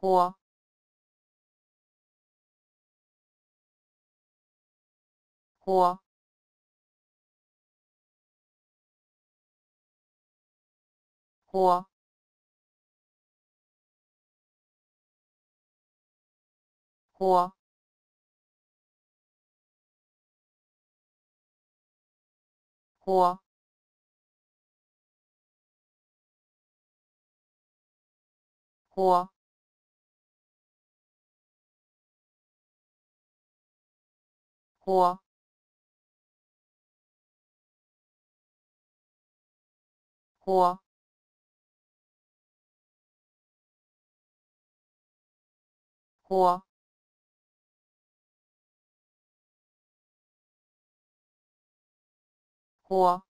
呼。呼。呼。呼。呼。呼。我，我，我，我。